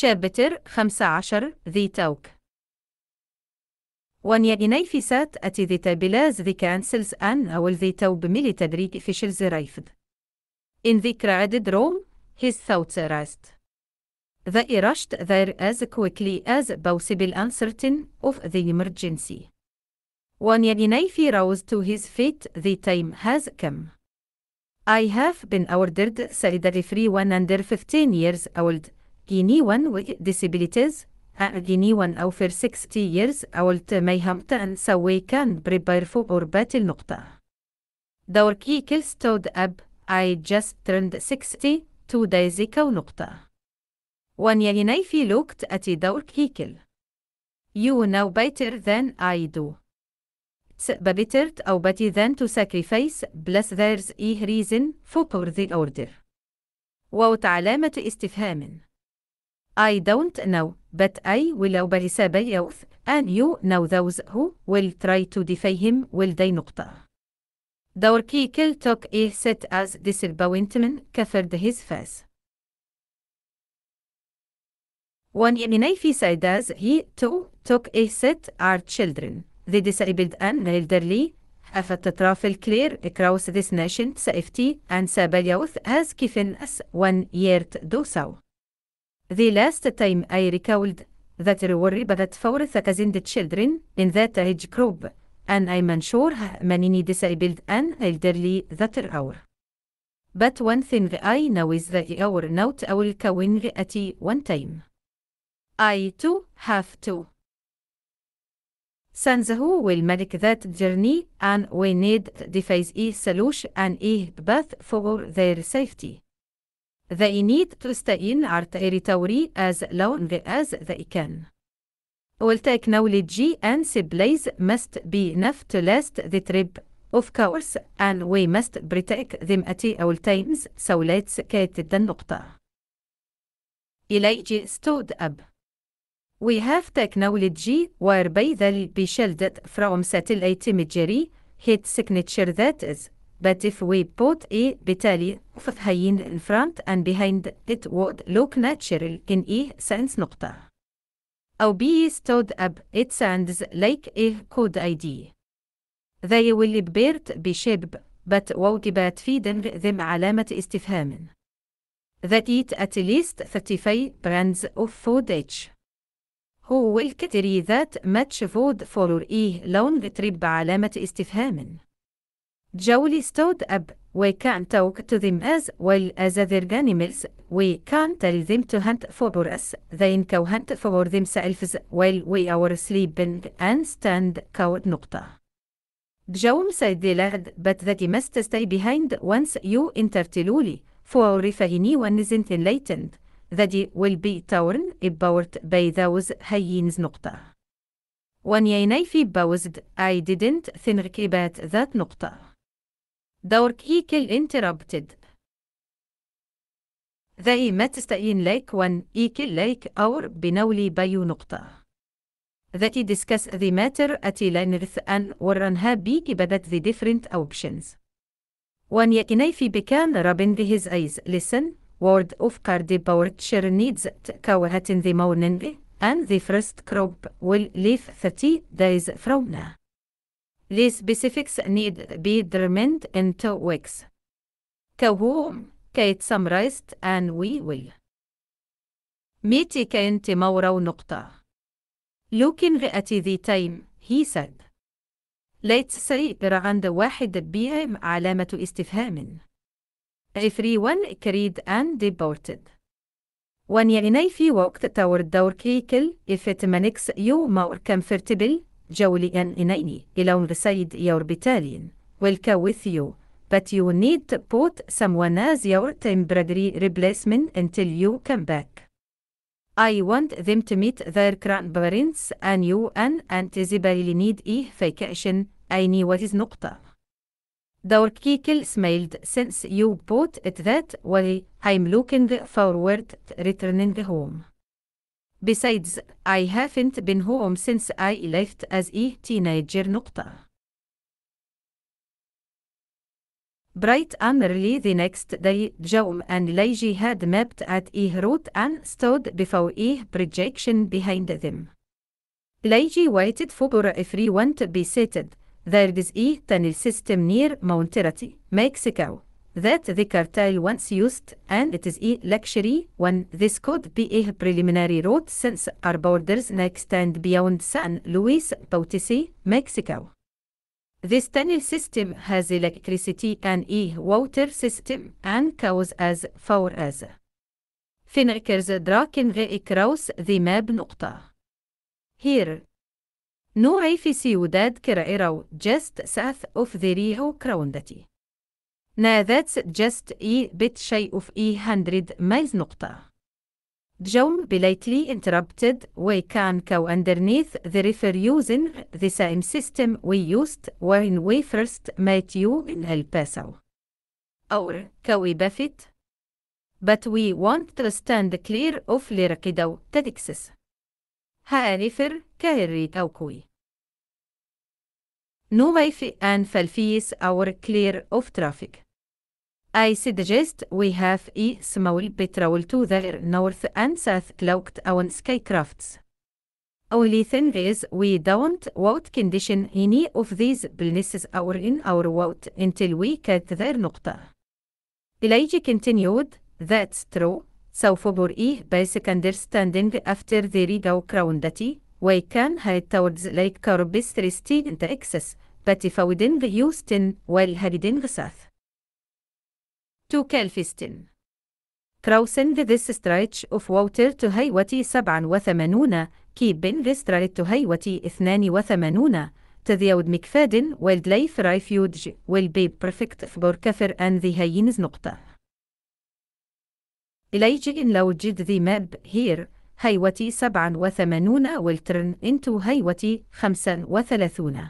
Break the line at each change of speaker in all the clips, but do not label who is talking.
شابتر 15 ذي توك وان يأني في سات أتي ذي تابلاز ذي كانسلز أن أو ذي توب ملي تدريك في شلز رايفد إن ذكر عدد روم ثوت راست ذا إرشت ذير أز as أز بوسي بالأنسرتن أوف ذي the وان يأني في روز تو هز فيت ذي time هز كم I have been ordered said the free 115 years old جنيوان وديسيبيليتيز جنيوان أو فير 60 years أولت ميهمت أن سوي كان بريبير فو أوربات النقطة دور كي كل ستود أب I just turned 60 تو دايزيكا نقطة وان يليني في لوكت أتي دور كيكل You know better than I do سببترت أو better than to sacrifice plus there's a eh, reason for the order ووت علامة استفهام I don't know, but I will وبحسابي يوث and you know those who will try to defy him will they نقطة. دور كيكل took a set as disappointment covered his face. One Yemenifi said as he too took a set our children, the disabled and elderly, have أفتترافل clear across this nation safety and سابل youth has given us one year to do so. The last time I recalled that there were about 4,000 children in that age group, and I'm unsure many disabled and elderly that are But one thing I know is that our not all going at one time. I too have to. Sons who will make that journey and we need device a solution and a path for their safety. They need to stay in our territory as long as they can. All technology and supplies must be enough to last the trip, of course, and we must protect them at all times, so let's get the نقطة. Elijah stood up. We have technology whereby they'll be shielded from satellite imagery, hit signature that is, but if we put a بالتالي فهين in front and behind it would look natural in a sense نقطة أو be stood up it sounds like a could ID they will appeared بشبب but وجبت في them علامة استفهام that eat at least 35 brands of food each هو الكتري ذات match food for a long trip علامة استفهام جولي stod upp och kan talk to them as well as other animals, we can tell them to hunt for us, then cow hunt for themselves while we are sleeping and stand cow نقطة. جوم said the lad, but that you must stay behind once you enter Tiluli, for if anyone isn't enlightened, that he will be torn about by those hyenas نقطة. When I في بوزد, I didn't think about that نقطة. دور كيكل انتربتد ذي متستئين ليك ون ايكل ليك اور بنولي بيو نقطة ذاتي ديسكس ذي ماتر اتي لينرث ان ورنها بيكي بدت ذي ديفرنت اوبشنز وان يكني في بكان رابن ذي هز ايز لسن وورد اوف كاردي باورت شير نيدز تكاوهتن ذي مورنن ان ذي فرست كروب ويل ليف ثتي دايز فرومنا The specifics need be determined in two weeks. كوهم كيت summarized and we will. ميتي كانت مورا ونقطة. Looking at the time, he said. Let's say around واحد بي علامة استفهام. Everyone carried and deported. وان يعني في وقت تور دور كيكل if it makes you more comfortable جوليان إنيني إلون رسايد يور بتالين ويلكا ويثيو but you need to put someone as your temporary replacement until you come back. I want them to meet their grandparents and you and anticipate need a vacation. I need what is نقطة. دور كيكل smiled since you put it that way. I'm looking forward to returning home. Besides, I haven't been home since I left as a teenager. نقطة. Bright and early the next day, Jaume and Leiji had mapped at a route and stood before a projection behind them. Leiji waited for everyone to be seated. There is a tunnel system near Monterrey, Mexico, that the cartel once used, and it is a luxury when this could be a preliminary route since our borders now extend beyond San Luis Potosi, Mexico. This tunnel system has electricity and a water system and goes as far as Finnekersdraken across the map نقطة. Here, نوعي في سيوداد كرائرو just south of the Rio Grande. Now that's just a bit shy of a hundred miles نقطة. Jom politely interrupted, we can go underneath the river using the same system we used when we first met you in El Paso. Or, كوي بفت. But we want to stand clear of لركدو تدكسس. ها ريفر كهري توكوي no wifi and fulfills our clear of traffic. I suggest we have a small patrol to their north and south cloaked on skycrafts. Only thing is we don't want condition any of these businesses or in our route until we get their نقطة. Elijah continued, that's true, so for a basic understanding after the readout crown that Wei-kan had towards Lake Korbistristi in Texas, but if we didn't Houston, well had didn't South. To Kelfiston. Crossing this stretch of water to هيوتي 87 keeping this stretch to هيوتي 82 تذيود مكفاد wildlife refuge will be perfect for كفر and the هينز نقطة. إليجي إن لو جد the map here هيوتي 87 ولترن انتو هيوتي 35 دور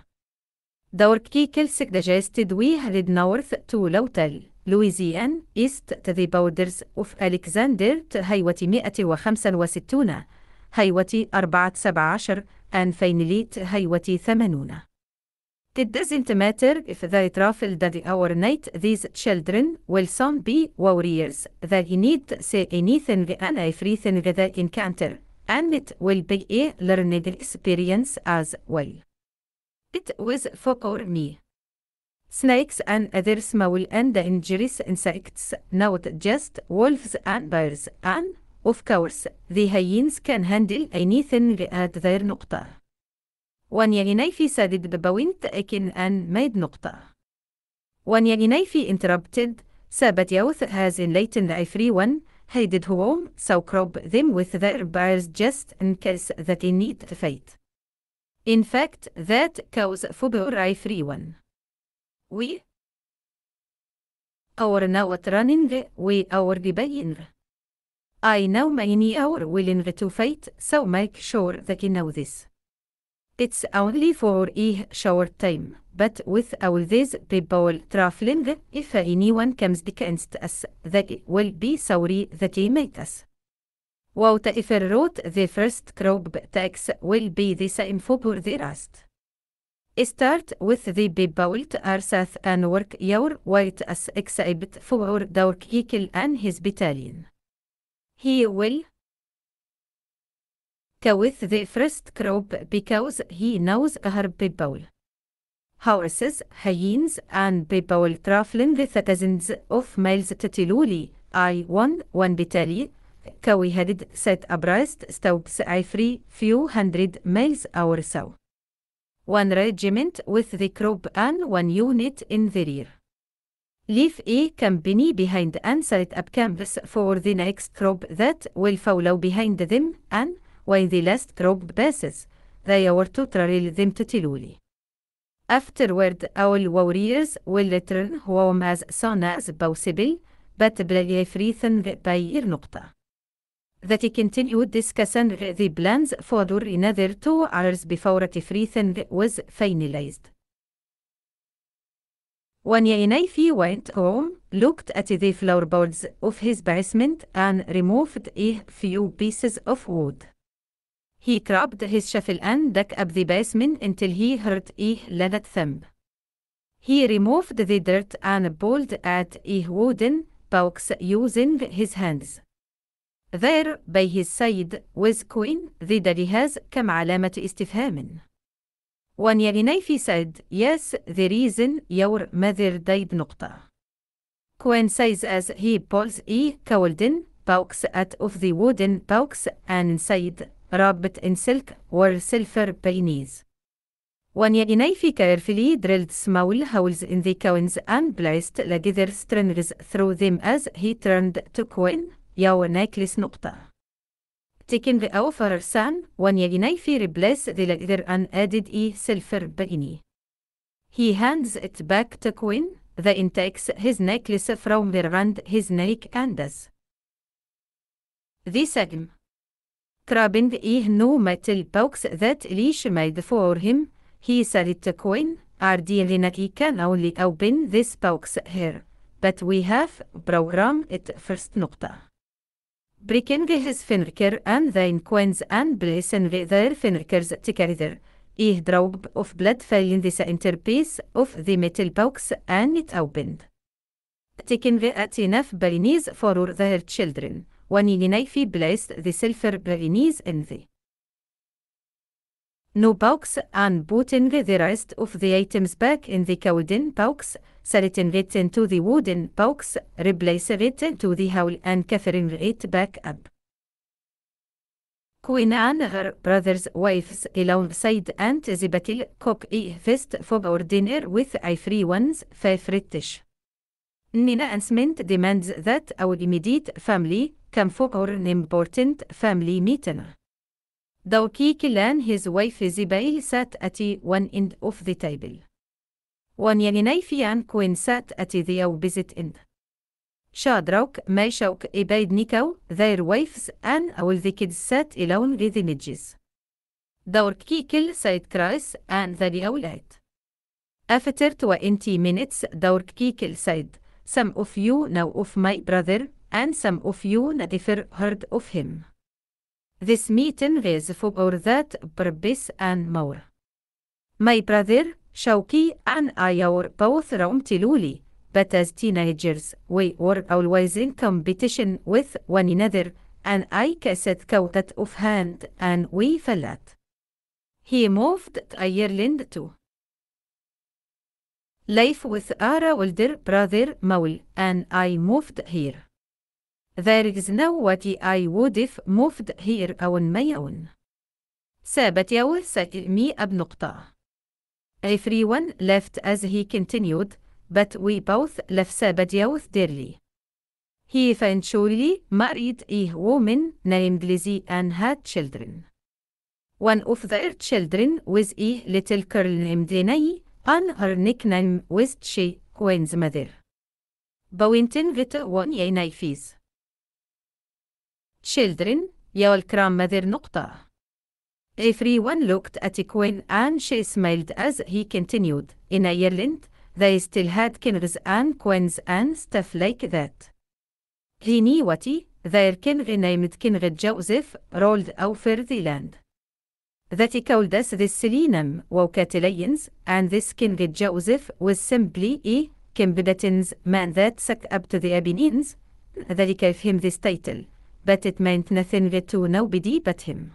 دوركي كلسك دجاستد لد نورث تو لوتل لويزيان إست تذي بودرز أوف ألكسندر هيوتي 165 هيوتي 417 أن فينليت هيوتي 80 It doesn't matter if they travel that our night, these children will soon be warriors, that need say anything and everything they encounter, and it will be a learned experience as well. It was for me. Snakes and other small and dangerous insects, not just wolves and bears, and, of course, the hyenas can handle anything at their نقطة. وأن يغنيفي سادد ببوينت إكن أن ميد نقطة وأن يغنيفي interrupted سابت يوث هازن ليتن everyone هيدد هو so crop them with their bars just in case that in need to fight. In fact, that cause for one. We our now running we our debating. I know many our willing to fight, so make sure that you know this. It's only for a short time, but with all these people traveling, if anyone comes against us, they will be sorry that he made us. What if I wrote the first crop tax will be the same for the rest? Start with the people are south and work your white as except for Dork Hickel and his battalion. He will with the first crop because he knows her people. Horses, hyenas, and people traveling the thousands of miles to Tiluli, I won one battalion, we headed set abreast stops three few hundred miles or so. One regiment with the crop and one unit in the rear. Leave a company behind and set up camps for the next crop that will follow behind them and when the last rope passes, they are to trail them to tiluli. Afterward, our warriors will return home as soon as possible, but bring everything by nukta. That he continued discussing the plans for another two hours before everything was finalized. When Yainaifi went home, looked at the floorboards of his basement and removed a few pieces of wood. He grabbed his shovel and dug up the basement until he heard a leather thumb. He removed the dirt and pulled at a wooden box using his hands. There, by his side, was coin, the جهاز كم علامة استفهام. One Yalinaifi said, yes, the reason your mother died نقطة. Queen says as he pulls a golden box out of the wooden box and said, رابط انسلك ورسلفر بينيز وان إنيفك إرفلي درلد سماول هولز in the coins and placed the gather strings through them as he turned to coin يو necklace نقطة taken the offer sun وان إنيفي replace the gather and added e silver penny he hands it back to coin the intakes his necklace from the rand his neck and does this item Krabben i no metal box that made for him, he said it coin, are dealing can only open this box here, but we have program it first nokta. Breaking his finger and then coins and placing their fingers together. إيه drop of blood fell in this interpiece of the metal box and it opened. Taking the enough Balinese for their children. when Ilinaifi placed the silver Berenice in the no box and putting the rest of the items back in the wooden box, setting it into the wooden box, replacing it into the hole and covering it back up. Queen and her brothers' wives alongside Aunt Zibatil cook a feast for our dinner with ones favorite dish. Nina announcement demands that our immediate family come for an important family meeting. Dauki Kilan his wife Zibay sat at one end of the table. ونيليني في عن كوينسات أتي ذيو بزت إند. شادروك مايشوك إبايد نيكو ذير ويفز أن أو الذيكيد سات إلون ريذي ميجز. دور كيكل سايد كرايس أن ذا لأولاد. أفترت وإنتي مينتس دور كيكل سايد. Some of you know of my brother, and some of you never heard of him. This meeting was for that purpose and more. My brother, Shauki and I are both from Tiluli, but as teenagers we were always in competition with one another, and I casted out of hand and we fell out. He moved to Ireland too. Life with Ara older brother Maul, and I moved here. There is no way I would if moved here on my own. said يوسع مئة بنقطة. Everyone left as he continued, but we both left ثابت يوث dearly. He eventually married a woman named Lizzie and had children. One of their children was a little girl named Renee, An her nickname was she, Queen's mother. Bointinget one ye naifis. Children, your grandmother نقطة. Everyone looked at Queen and she smiled as he continued. In Ireland, they still had kings and queens and stuff like that. He knew what he, their king renamed King Joseph, rolled over the land. that he called us the selenium waucations and the king Joseph was simply a Kimberletons man that sucked up to the Abinins, that gave him this title, but it meant nothing to nobody but him.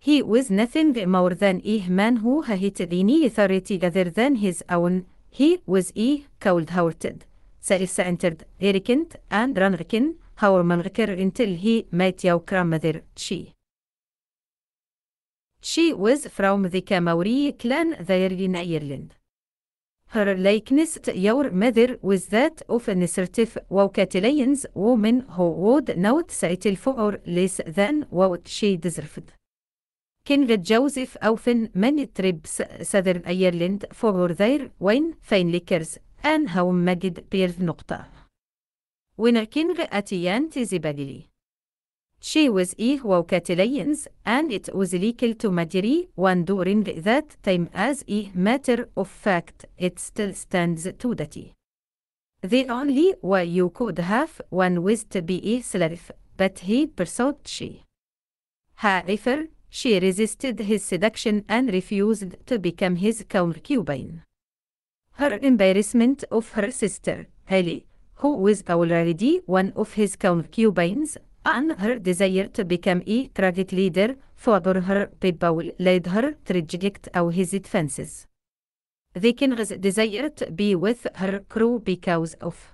He was nothing more than a man who had any authority other than his own, he was a cold-hearted, self-centered, arrogant and runrican, however until he met your grandmother, she. She was from the Maori clan there in Ireland. Her likeness to your mother was that of an assertive Waukatillians woman who would not settle for less than what she deserved. King Joseph often many trips southern Ireland for their wine, fine liquors, and how magid نقطة. When King Atiyan Tizibadili. She was Ihwaukatileyans, and it was legal to Madiri one during that time as a matter of fact, it still stands to date. The only way you could have one was to be a slave, but he pursued she. However, she resisted his seduction and refused to become his concubine. Her embarrassment of her sister, Heli, who was already one of his concubines, and her desire to become a tragic leader for her people led her to reject all his defenses. The can desire to be with her crew because of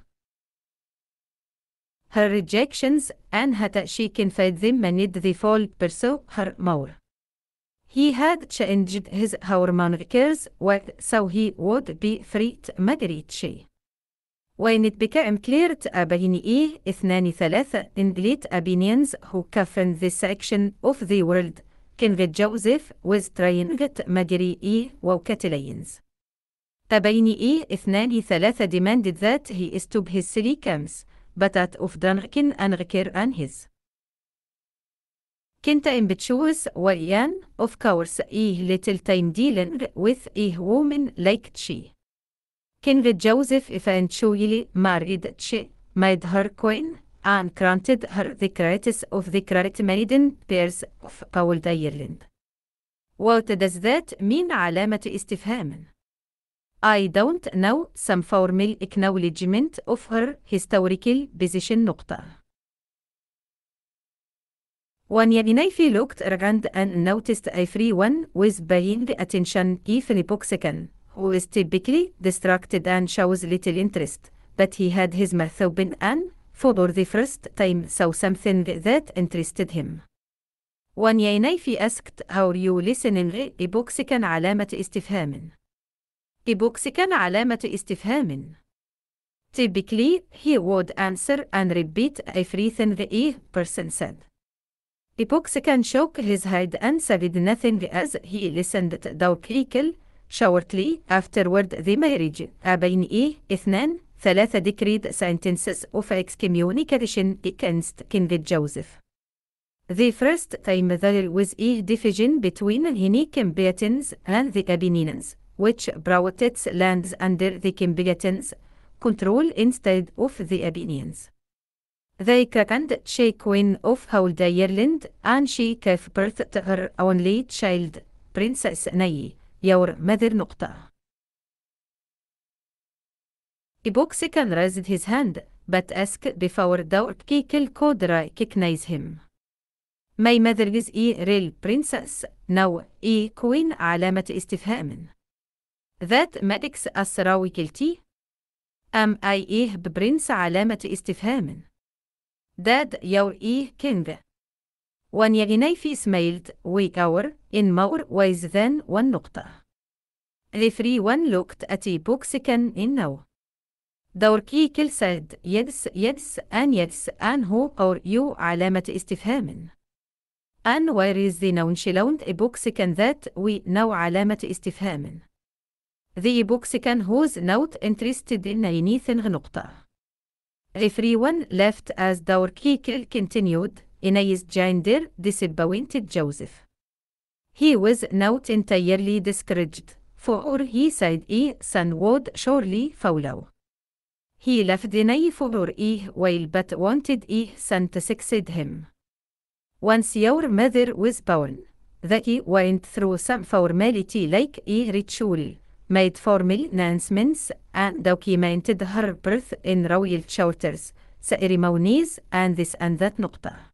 her rejections and had she confide them and they fall pursue her more. He had changed his hormone curves, so he would be free to marry she. وينت بك ام كليرت بين ايه اثنان ثلاثة انجليت opinions who كفن this section of the world كان غد جوزيف وز ترينجت مجري ايه وكتلينز تبين ايه اثنان ثلاثة demanded that he is to his silly camps but at of drunken and recur and his كنت ام بتشوز ويان of course ايه little time dealing with a woman like she Kindred Joseph eventually married she, made her queen, and granted her the greatest of the great maiden pairs of Paul Ireland. What does that mean علامة استفهام؟ I don't know some formal acknowledgement of her historical position نقطة. One Yabinaifi looked around and noticed everyone was paying attention if a box can. who is typically distracted and shows little interest, but he had his mouth open and, for the first time, saw something that interested him. When Yainaifi asked how you listening إبوكس كان علامة استفهام. إبوكس كان علامة استفهام. Typically, he would answer and repeat everything the person said. Epoxy can shook his head and said nothing as he listened to the people, Shortly afterward the marriage, Abinii, إيه اثنان ثلاثة decreed sentences of excommunication against King Joseph. The first time there was a division between the Henikambiatins and the Abeninans, which brought its lands under the Kimbiatins' control instead of the Abenians. They reckoned she queen of Howld Ireland and she gave birth to her only child, Princess Nayi. Jaur Madhir Nukta. Ibokse can raised his hand, but asked before Daur Kikil Kodra recognize him. My mother is a real princess, now a queen علامة استفهام. That makes us راوي Am I a prince علامة استفهام. Dad, you're a king. وان يغني في سميلت ويكاور إن مور ويز ذن وان نقطة. ذفري وان لوكت أتي بوكسكن دور كي كل سيد يدس يدس أن يدس أن هو أور يو علامة استفهام أن ويريز ذي نون شلوند إبوكسكن ذات وي نو علامة استفهام ذي بوكسكن هوز نوت انترستد إن ينيثن نقطة لفت از دور كي كل كنتينيود Inais Jinder disappointed Joseph. He was not entirely discouraged, for he said his son would surely follow. He left Inai for his while but wanted his son to succeed him. Once your mother was born, that he went through some formality like a ritual, made formal announcements and documented her birth in royal charters, ceremonies and this and that نقطة.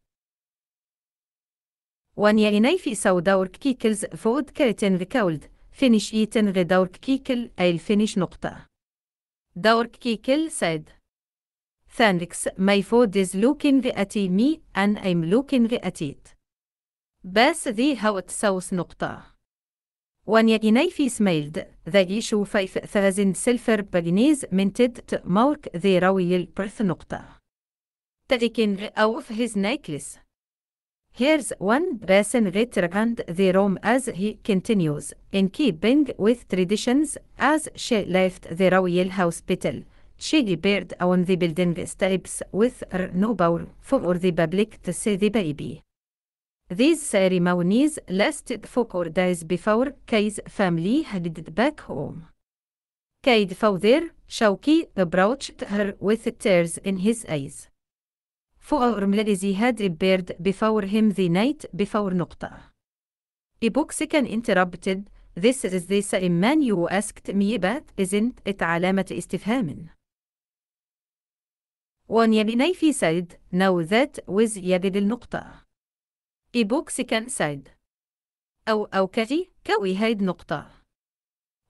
وان يعني في سو دور كيكلز فود كرتن ركولد فينيش إيتن غي دور كيكل أي الفينيش نقطة دور كيكل سيد ثانكس فود از لوكين اتي مي أن أيم لوكين اتيت باس ذي هوت سوس نقطة وان يعني في سميلد ذا يشو فايف ثازن سلفر بلينيز من تد مورك ذي روي البرث نقطة تذكين أوف هز نايكلس Here's one person returned the room as he continues, in keeping with traditions, as she left the royal hospital. She appeared on the building steps with her newborn for the public to see the baby. These ceremonies lasted four days before Kay's family headed back home. Kay father, Shauki, approached her with tears in his eyes. فور زي هاد بيرد بفور هيم ذي نايت بفور نقطة. إبوكس كان انتربتد This is the same man you asked me about isn't it علامة استفهام. ونياليني في سيد now that with يد للنقطة. إبوكس كان سيد. أو أو كذي كوي هيد نقطة.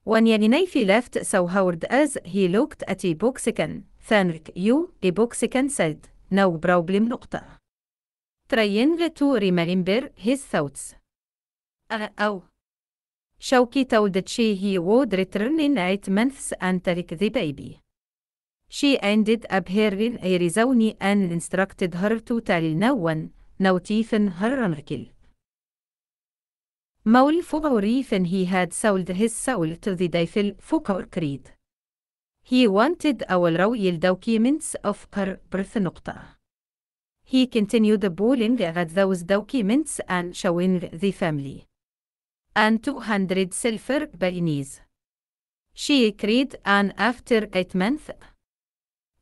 ونياليني في left so Howard as he looked at Ibooksican. Thank you, Ibooksican said. no problem نقطة. Triangle to remember his thoughts. أو شوكي تودت she he would return in eight months and take the baby. She ended up here in Arizona and instructed her to tell no one, no even her uncle. مول فقر he had sold his soul to the devil for creed. He wanted our royal documents of her birth He continued pulling at those documents and showing the family. And 200 silver pennies. She cried and after eight months.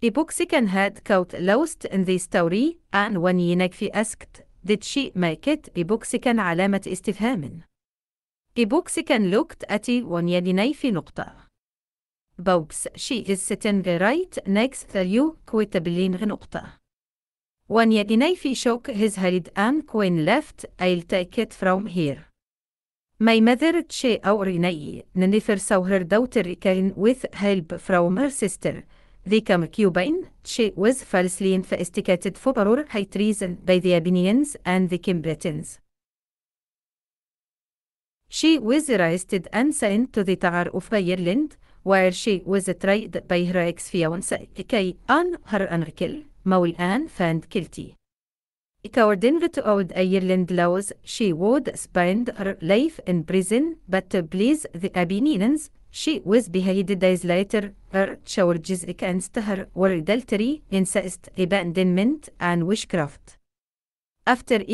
Epoxican had caught lost in the story and when Yenakfi asked, did she make it Epoxican علامة استفهام. Epoxican looked at Wanyadinai في نقطة. books. She is sitting right next to you, كويتابلين نقطة. When Yadinaifi shook his head and Quinn left, I'll take it from here. My mother she or Renee, Nenifer saw her daughter Karen with help from her sister. They come Cuban, she was falsely investigated for high treason by the Albanians and the Kimbretons. She was arrested and sent to the Tower of Ireland, where she was tried by her ex-fiancé Kay an Harrankel, Maui Ann Van Kilty. According to Old Ireland laws, she would spend her life in prison, but to please the Abininians, she was beheaded days later. Her charges against her were adultery, incest, abandonment, and witchcraft. After for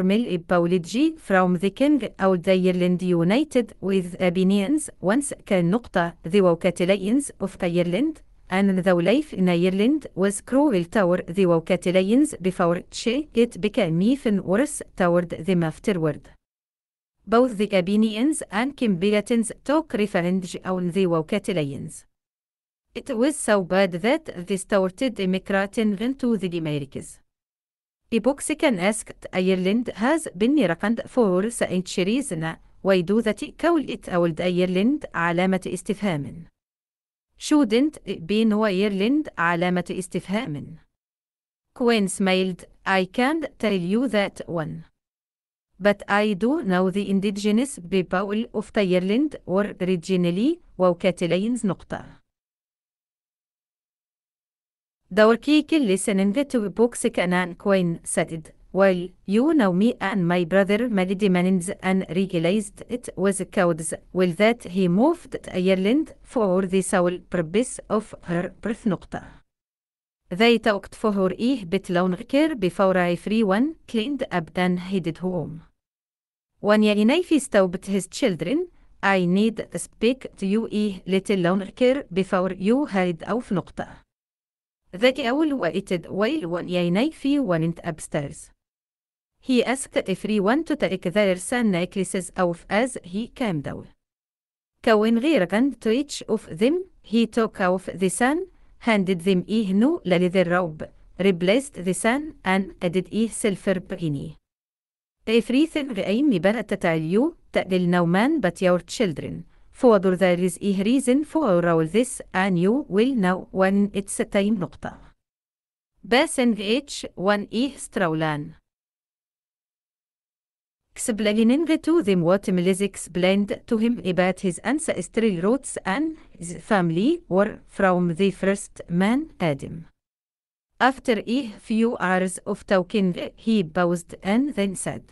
formell apology from the King of the Ireland United with Abinians once كالنقطة the Wokatilians of Ireland and the life in Ireland was cruel toward the Wokatilians before she it became even worse toward them afterward. Both the Abinians and Kimbilatans took revenge on the Wokatilians. It was so bad that they started immigrating into the Americas. إبوكس كان أسكت أيرلند هاز بني رقند فور سأنتشريزن ويدوذة كول إت أولد أيرلند علامة استفهام شودنت بين وإيرلند علامة استفهام كوين سميلد I can't tell you that one but I do know the indigenous people of Ireland were originally Waukatilines. Daorkikil listening to books can and coin said, Well, you know me and my brother Melody, Manins and realized it was cowards, well that he moved to Ireland for the sole purpose of her birth They talked for her a bit longer before everyone cleaned up then headed home. When Yalinafi stopped his children, I need to speak to you a little longer before you head off nocta. The that waited while one fee went upstairs. He asked everyone to take their sun necklaces off as he came down. Cohen and to each of them, he took off the sun, handed them a new leather robe, replaced the sun, and added a silver penny. Everything remained to tell you, that the no man but your children. further there is a reason for all this and you will know when it's time نقطة. Basing H1 E Straulan. Explaining to them what Melis explained to him about his ancestral roots and his family were from the first man Adam. After a few hours of talking he paused and then said,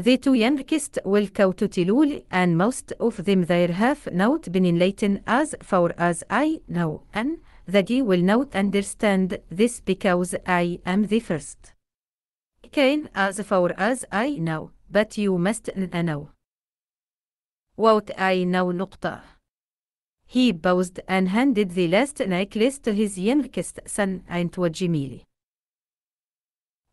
the two youngest will go to Tilul and most of them there have not been in as far as I know and that you will not understand this because I am the first. Kane as far as I know, but you must know. What I know نقطة. He paused and handed the last necklace to his youngest son and Jimili.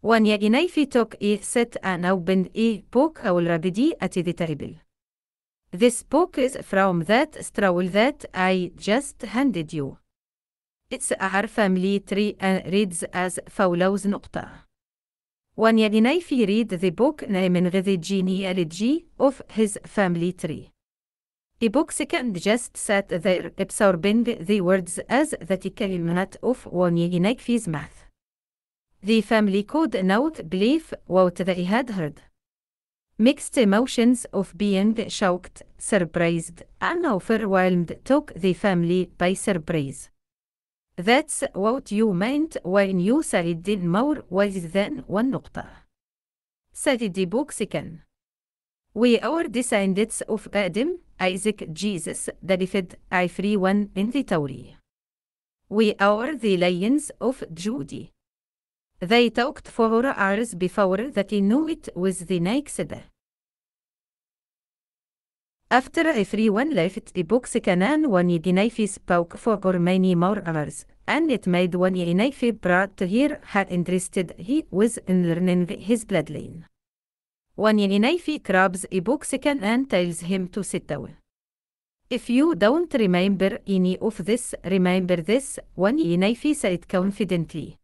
وان يجني في توك إيه set an open إيه book أو الرابدي at the table. This book is from that straw that I just handed you. It's our family tree and reads as follows نقطة. One يجنيف read the book من the genealogy of his family tree. The books can just set there absorbing the words as the كلمات of one يجنيف's math. The family could not believe what they had heard. Mixed emotions of being shocked, surprised, and overwhelmed took the family by surprise. That's what you meant when you said more was than one نقطة. said the booksecan. We are descendants of Adam, Isaac, Jesus, David, everyone in the Torah. We are the lions of Judah. They talked for hours before that he knew it was the next day. After everyone left the box Canan one Yidinaifi spoke for many more hours, and it made one proud brought here how interested he was in learning his bloodline. One Yidinaifi grabs a box Canan tells him to sit down. If you don't remember any of this, remember this, one Yidinaifi said confidently.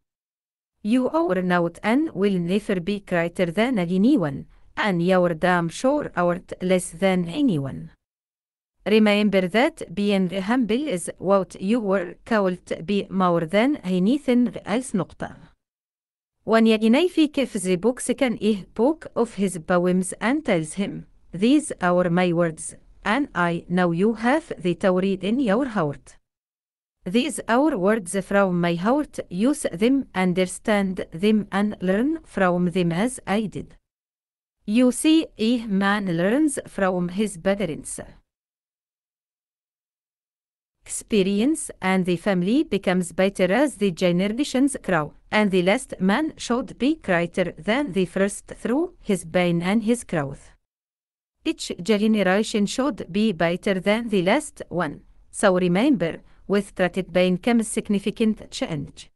You are not, and will never be greater than anyone, and your damn sure art less than anyone. Remember that being humble is what you were called to be more than anything else. When One fik the books can a book of his poems and tells him, These are my words, and I know you have the Tawrid in your heart. These are words from my heart, use them, understand them, and learn from them as I did. You see, a man learns from his parents. Experience and the family becomes better as the generations grow, and the last man should be greater than the first through his pain and his growth. Each generation should be better than the last one, so remember, with threatened it becomes significant change.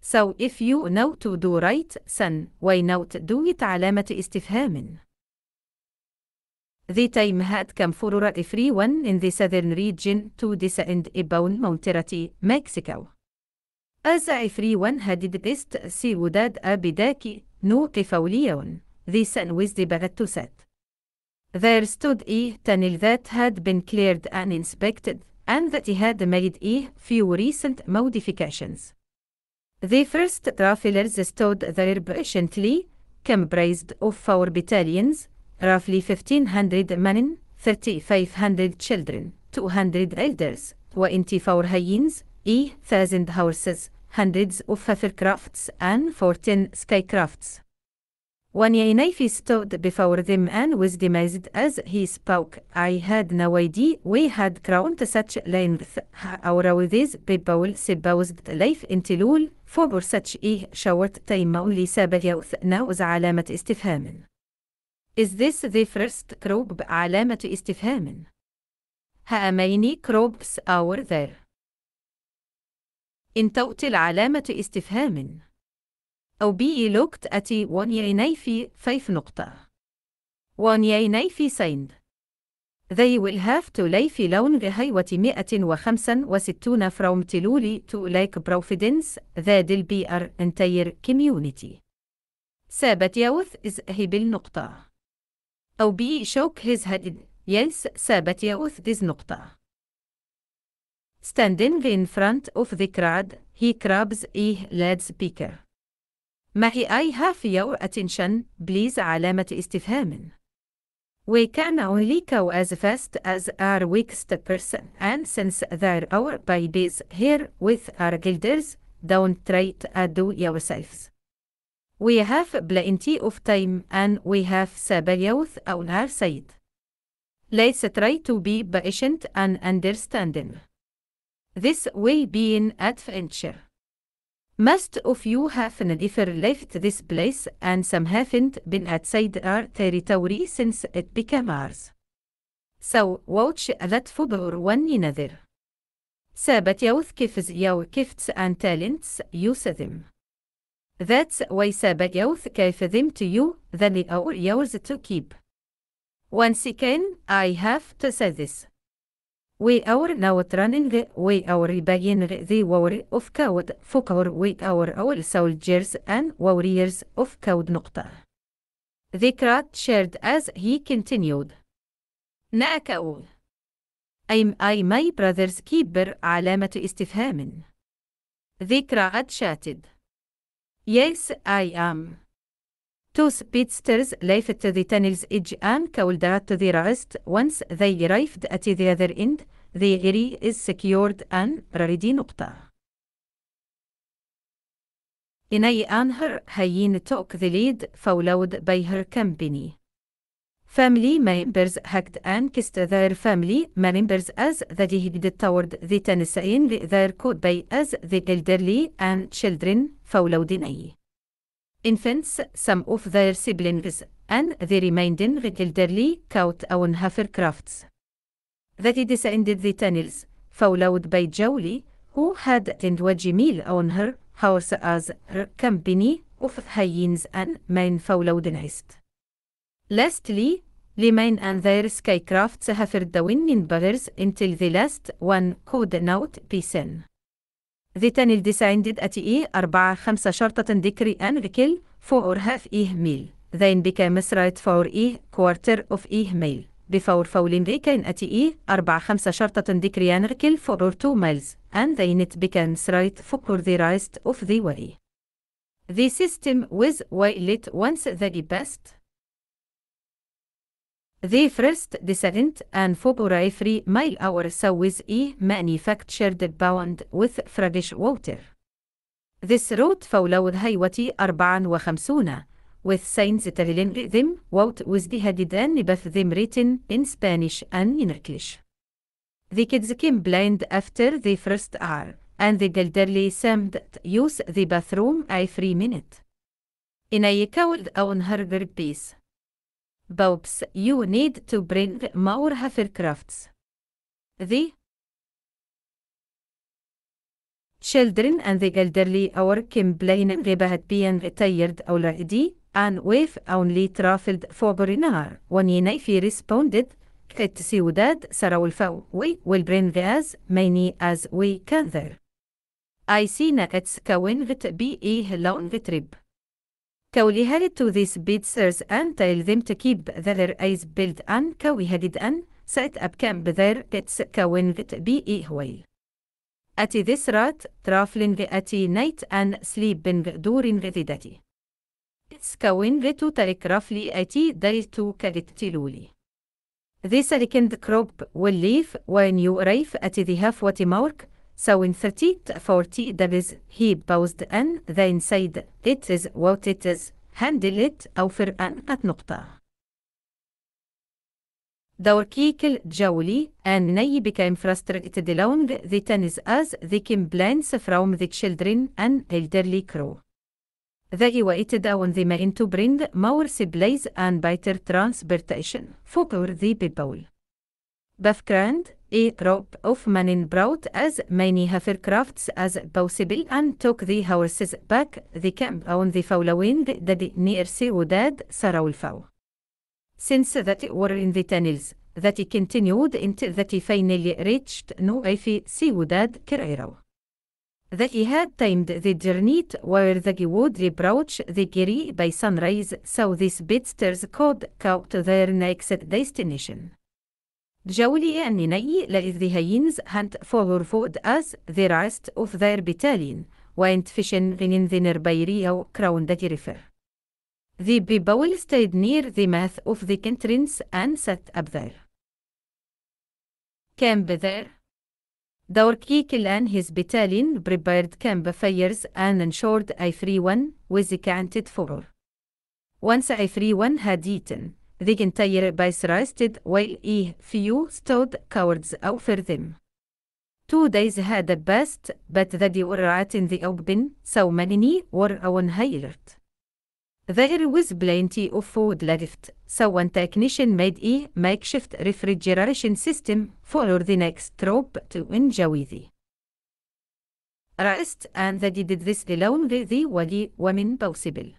So if you know to do right, then why not do it علامة استفهام. The time had come for a one in the southern region to descend upon Monterrey, Mexico. As a free one had discussed, ciudad abidaki, no tifaulion, the sun with the bagatusat. There stood a tunnel that had been cleared and inspected, and that he had made a few recent modifications. The first travelers stood there patiently, comprised of four battalions, roughly 1500 men, 3500 children, 200 elders, وانتفاور a 1000 horses, hundreds of crafts and 14 skycrafts. When I stood before them and was amazed as he spoke, I had no idea we had crowned such length. Our roses, people supposed life in Tilul, for such a short time only سبعوث نوز علامة استفهام. Is this the first group علامة استفهام? How many groups are there? In total علامة استفهام. أو بي لوكت أتي ونيينيفي فيف نقطة. ونيينيفي سين. They will have to lay في لون غهيوة وستون from Tiluli to Lake Providence, the Dilbeer entire community. سابت يوث is هبل نقطة. أو بي شوك his head. Yes, سابت يوث this نقطة. Standing in front of the crowd, he grabs a loudspeaker. معي I have your attention please علامة استفهام We can only go as fast as our weakest person and since there are babies here with our guilders don't try to do yourselves. We have plenty of time and we have youth on our side. Let's try to be patient and understanding. This will be an adventure. Most of you haven't ever left this place and some haven't been outside our territory since it became ours. So watch that for one another. Sabat youth كيفز your gifts and talents Use them. That's why youth gave them to you Then the hour yours to keep. Once again, I have to say this. we our now running we our rebellion the war of code focus we our our soldiers and warriors of code نقطة. The crack shared as he continued. نأكأول. I'm I my brother's keeper علامة استفهام. The crowd shouted. Yes, I am. Two speedsters left the tunnel's edge and called out to their rest once they arrived at the other end, the area is secured and ready. نقطة. إني and her هين took the lead followed by her company. Family members hacked and kissed their family members as they headed toward the tennis in their could by as the elderly and children followed إني. infants, some of their siblings, and the remaining elderly caught on hovercrafts. That descended the tunnels, followed by Jolie, who had Tindwa Jamil on her horse as her company of hyens and men followed next. Lastly, men and their skycrafts hovered down in buggers until the last one could not be seen. الديساين ديد أتي أربعة خمسة شرطة ديكري أن ركل فور هاف إيه ميل ذين بك مصر فور إيه كوارتر أوف إيه ميل بفور فولين ريكين أتي إيه أربعة خمسة شرطة ديكري أن ركل فور تو ميلز أن ذينت بكن سرايت فور ذي رايست أوف ذي واي The system was well lit once the best The first descendant and mile, hour saw with a manufactured bound with fresh water. This route followed highway 54 with signs telling them what was the headed and both them written in Spanish and in English. The kids came blind after the first hour, and the elderly seemed to use the bathroom every minute. In a cold on her piece bulbs, you need to bring more hovercrafts. The children and the elderly are complaining about being tired already, and we've only traveled for an When Yenifi responded, السيوداد سروا الفو we will bring as many as we can there. I see it's going to be a long trip. كولي هل تو ذيس بيت سيرز ان تايل ذيم تو كيب ذلر ايز بيلد ان كوي هديد ان سات اب كام بذر بيتس كوين ذت بي اي هويل اتي ذيس رات ترافلين اتي نايت ان سليب بن دورين ذيدتي اتس كوين ذتو تاريك رافلي اتي دايتو كالت تلولي ذيس اليكند كروب والليف وين يو ريف اتي ذي هاف واتي مورك So in 3040 there is he paused and then said, it is what it is, handle it at أن النقطة. دوركيك jawli, and nay became frustrated along the tennis as the complaints from the children and elderly crew. They waited on the main to bring more supplies and better transportation for the people. Bafkrand, a crop of men brought as many hovercrafts as possible and took the horses back the camp on the following day near Ciudad Saraulfo. Since that were in the tunnels, that continued until that finally reached Nuefi Ciudad Cairo. That he had timed the journey where the would approach the Giri by sunrise so these bidsters could count their next destination. جولي ني لإذ هينز هانت فور فود أس ذي راست أوف ذير بتالين وانت فيشن غنين ذي نربيري أو كراون داتي ريفر ذي بي بيبول ستايد نير ذي ماث أوف ذي كنترينس أن ست أب ذير كان بذير دوركي كلان هز بتالين بريبيرد كام بفيرز أن انشورد أي فري ون وزي كانتد فور Once أي فري ون هاديتن. The entire base rested while a few stout cowards offered them. Two days had passed, but the Diurat in the open, so many were unhired. There was plenty of food left, so one technician made a makeshift refrigeration system for the next troop to enjoy the rest, and they did this alone with the wali women possible.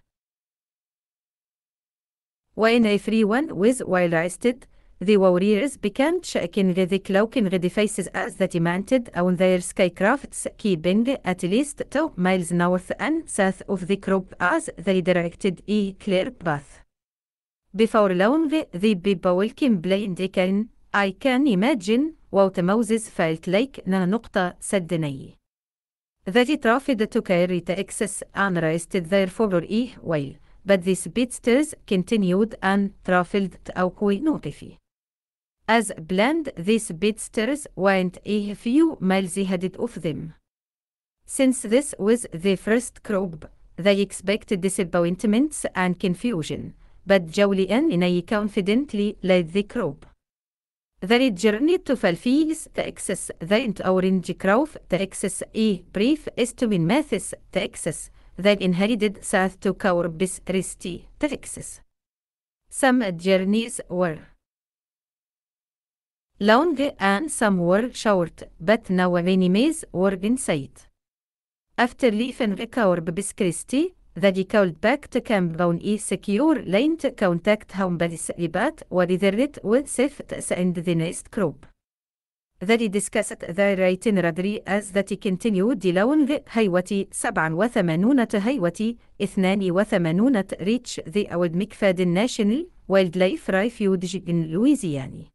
When a free one was well rested, the warriors began became shaking cloaking the faces as they demanded on their skycrafts, keeping at least two miles north and south of the crop as they directed a clear path. Before long, the people blind again, I can imagine what Moses felt like na نقطة سدني. That it trafficked to carry the excess and rested therefore e while but these bitsters continued and traveled to Quinotify. As planned, these bitsters went a few miles ahead of them. Since this was the first crop, they expected disappointments and confusion, but Julian and I confidently led the crop. They journeyed to Falfees, Texas, then to Orange Grove, Texas, a brief estimate Mathis, Texas, that inherited South to Corpus Christi, Texas. Some journeys were long and some were short, but no enemies were in sight. After leaving Corpus Christi, the called back to on a secure lane to contact home base rebat, where either it with safe and the next group. that he discussed the itinerary as that he continued along highway 87 to highway 82 to reach the Old McFadden National Wildlife Refuge in Louisiana.